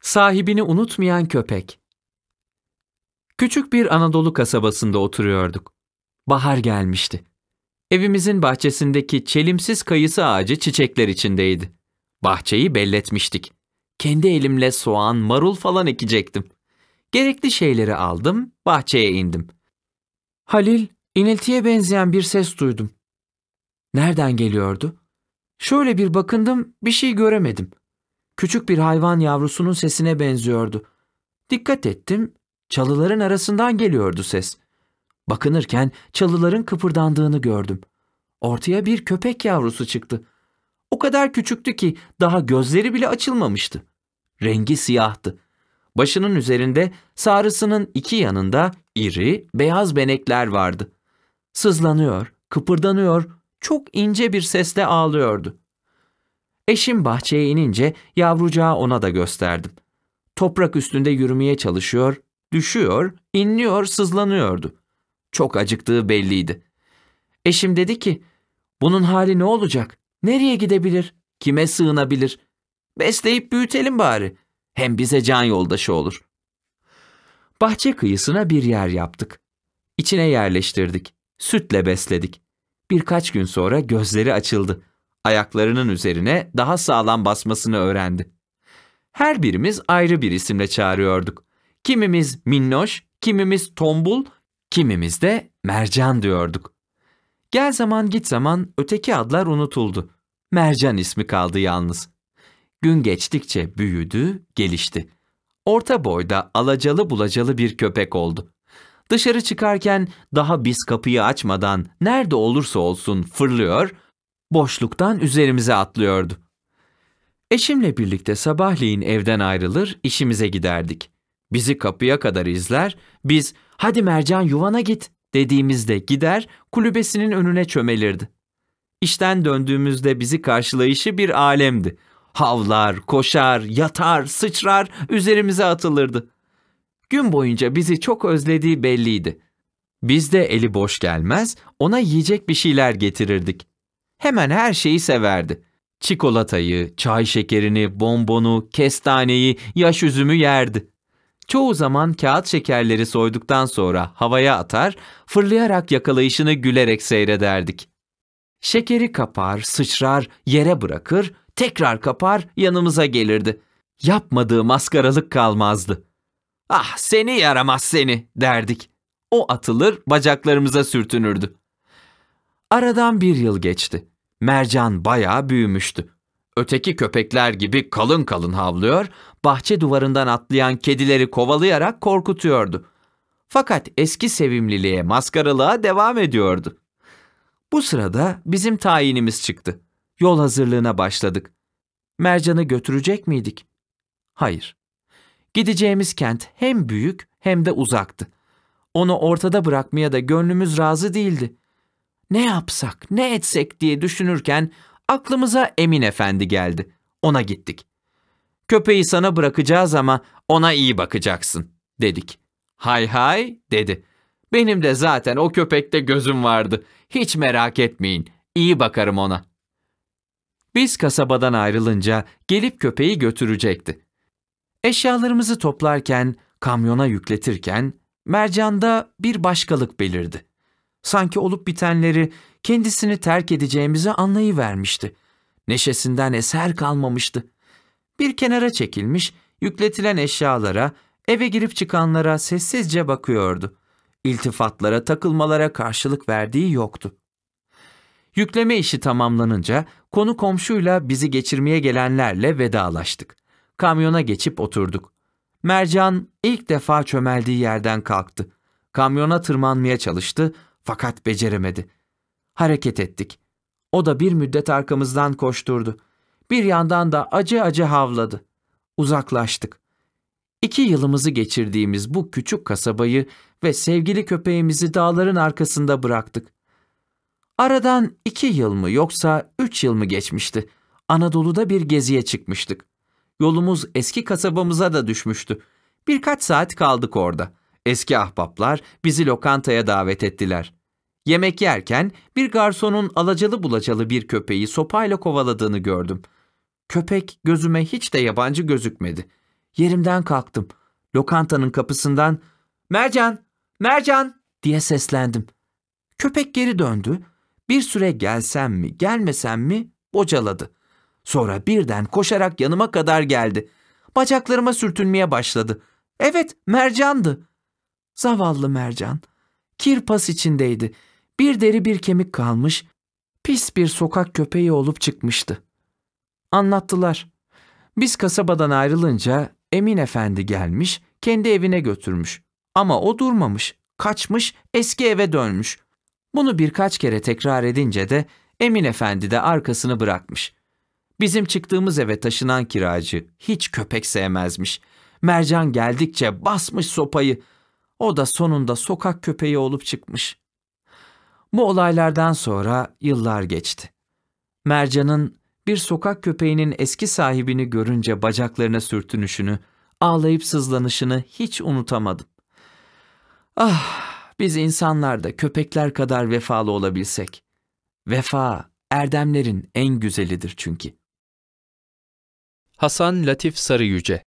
Sahibini unutmayan köpek. Küçük bir Anadolu kasabasında oturuyorduk. Bahar gelmişti. Evimizin bahçesindeki çelimsiz kayısı ağacı çiçekler içindeydi. Bahçeyi belletmiştik. Kendi elimle soğan, marul falan ekecektim. Gerekli şeyleri aldım, bahçeye indim. Halil İniltiye benzeyen bir ses duydum. Nereden geliyordu? Şöyle bir bakındım, bir şey göremedim. Küçük bir hayvan yavrusunun sesine benziyordu. Dikkat ettim, çalıların arasından geliyordu ses. Bakınırken çalıların kıpırdandığını gördüm. Ortaya bir köpek yavrusu çıktı. O kadar küçüktü ki daha gözleri bile açılmamıştı. Rengi siyahtı. Başının üzerinde sarısının iki yanında iri beyaz benekler vardı. Sızlanıyor, kıpırdanıyor, çok ince bir sesle ağlıyordu. Eşim bahçeye inince yavrucağı ona da gösterdim. Toprak üstünde yürümeye çalışıyor, düşüyor, inliyor, sızlanıyordu. Çok acıktığı belliydi. Eşim dedi ki, bunun hali ne olacak? Nereye gidebilir? Kime sığınabilir? Besleyip büyütelim bari. Hem bize can yoldaşı olur. Bahçe kıyısına bir yer yaptık. İçine yerleştirdik sütle besledik. Birkaç gün sonra gözleri açıldı. Ayaklarının üzerine daha sağlam basmasını öğrendi. Her birimiz ayrı bir isimle çağırıyorduk. Kimimiz minnoş, kimimiz tombul, kimimiz de mercan diyorduk. Gel zaman git zaman öteki adlar unutuldu. Mercan ismi kaldı yalnız. Gün geçtikçe büyüdü, gelişti. Orta boyda alacalı bulacalı bir köpek oldu. Dışarı çıkarken daha biz kapıyı açmadan nerede olursa olsun fırlıyor, boşluktan üzerimize atlıyordu. Eşimle birlikte sabahleyin evden ayrılır, işimize giderdik. Bizi kapıya kadar izler, biz hadi Mercan yuvana git dediğimizde gider, kulübesinin önüne çömelirdi. İşten döndüğümüzde bizi karşılayışı bir alemdi. Havlar, koşar, yatar, sıçrar, üzerimize atılırdı. Gün boyunca bizi çok özlediği belliydi. Biz de eli boş gelmez, ona yiyecek bir şeyler getirirdik. Hemen her şeyi severdi. Çikolatayı, çay şekerini, bonbonu, kestaneyi, yaş üzümü yerdi. Çoğu zaman kağıt şekerleri soyduktan sonra havaya atar, fırlayarak yakalayışını gülerek seyrederdik. Şekeri kapar, sıçrar, yere bırakır, tekrar kapar, yanımıza gelirdi. Yapmadığı maskaralık kalmazdı.'' Ah seni yaramaz seni derdik. O atılır bacaklarımıza sürtünürdü. Aradan bir yıl geçti. Mercan bayağı büyümüştü. Öteki köpekler gibi kalın kalın havlıyor, bahçe duvarından atlayan kedileri kovalayarak korkutuyordu. Fakat eski sevimliliğe, maskaralığa devam ediyordu. Bu sırada bizim tayinimiz çıktı. Yol hazırlığına başladık. Mercan'ı götürecek miydik? Hayır. Gideceğimiz kent hem büyük hem de uzaktı. Onu ortada bırakmaya da gönlümüz razı değildi. Ne yapsak, ne etsek diye düşünürken aklımıza Emin Efendi geldi. Ona gittik. Köpeği sana bırakacağız ama ona iyi bakacaksın dedik. Hay hay dedi. Benim de zaten o köpekte gözüm vardı. Hiç merak etmeyin. iyi bakarım ona. Biz kasabadan ayrılınca gelip köpeği götürecekti. Eşyalarımızı toplarken, kamyona yükletirken mercanda bir başkalık belirdi. Sanki olup bitenleri kendisini terk edeceğimizi anlayıvermişti. Neşesinden eser kalmamıştı. Bir kenara çekilmiş, yükletilen eşyalara, eve girip çıkanlara sessizce bakıyordu. İltifatlara, takılmalara karşılık verdiği yoktu. Yükleme işi tamamlanınca konu komşuyla bizi geçirmeye gelenlerle vedalaştık. Kamyona geçip oturduk. Mercan ilk defa çömeldiği yerden kalktı. Kamyona tırmanmaya çalıştı fakat beceremedi. Hareket ettik. O da bir müddet arkamızdan koşturdu. Bir yandan da acı acı havladı. Uzaklaştık. İki yılımızı geçirdiğimiz bu küçük kasabayı ve sevgili köpeğimizi dağların arkasında bıraktık. Aradan iki yıl mı yoksa üç yıl mı geçmişti. Anadolu'da bir geziye çıkmıştık. Yolumuz eski kasabamıza da düşmüştü. Birkaç saat kaldık orada. Eski ahbaplar bizi lokantaya davet ettiler. Yemek yerken bir garsonun alacalı bulacalı bir köpeği sopayla kovaladığını gördüm. Köpek gözüme hiç de yabancı gözükmedi. Yerimden kalktım. Lokantanın kapısından ''Mercan! Mercan!'' diye seslendim. Köpek geri döndü. Bir süre gelsem mi gelmesem mi bocaladı. Sonra birden koşarak yanıma kadar geldi. Bacaklarıma sürtünmeye başladı. Evet, mercandı. Zavallı mercan. Kirpas içindeydi. Bir deri bir kemik kalmış. Pis bir sokak köpeği olup çıkmıştı. Anlattılar. Biz kasabadan ayrılınca Emin Efendi gelmiş, kendi evine götürmüş. Ama o durmamış, kaçmış, eski eve dönmüş. Bunu birkaç kere tekrar edince de Emin Efendi de arkasını bırakmış.'' Bizim çıktığımız eve taşınan kiracı hiç köpek sevmezmiş. Mercan geldikçe basmış sopayı. O da sonunda sokak köpeği olup çıkmış. Bu olaylardan sonra yıllar geçti. Mercan'ın bir sokak köpeğinin eski sahibini görünce bacaklarına sürtünüşünü, ağlayıp sızlanışını hiç unutamadım. Ah, biz insanlar da köpekler kadar vefalı olabilsek. Vefa erdemlerin en güzelidir çünkü.'' Hasan Latif Sarıyüce